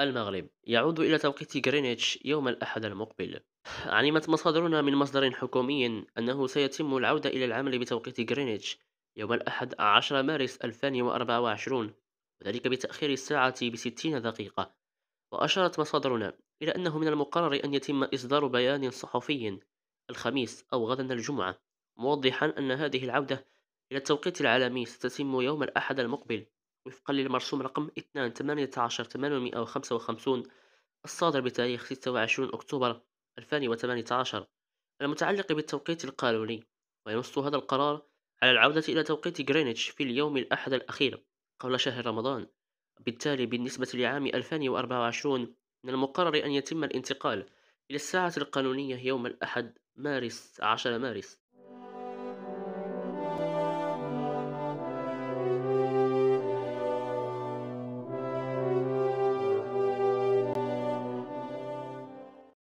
المغرب يعود إلى توقيت غرينتش يوم الأحد المقبل علمت مصادرنا من مصدر حكومي أنه سيتم العودة إلى العمل بتوقيت غرينتش يوم الأحد 10 مارس 2024 وذلك بتأخير الساعة بستين دقيقة وأشارت مصادرنا إلى أنه من المقرر أن يتم إصدار بيان صحفي الخميس أو غدا الجمعة موضحا أن هذه العودة إلى التوقيت العالمي ستتم يوم الأحد المقبل وفقا للمرسوم رقم 2 18 855 الصادر بتاريخ 26 أكتوبر 2018 المتعلق بالتوقيت القانوني وينص هذا القرار على العودة إلى توقيت غرينتش في اليوم الأحد الأخير قبل شهر رمضان بالتالي بالنسبة لعام 2024 من المقرر أن يتم الانتقال إلى الساعة القانونية يوم الأحد مارس 10 مارس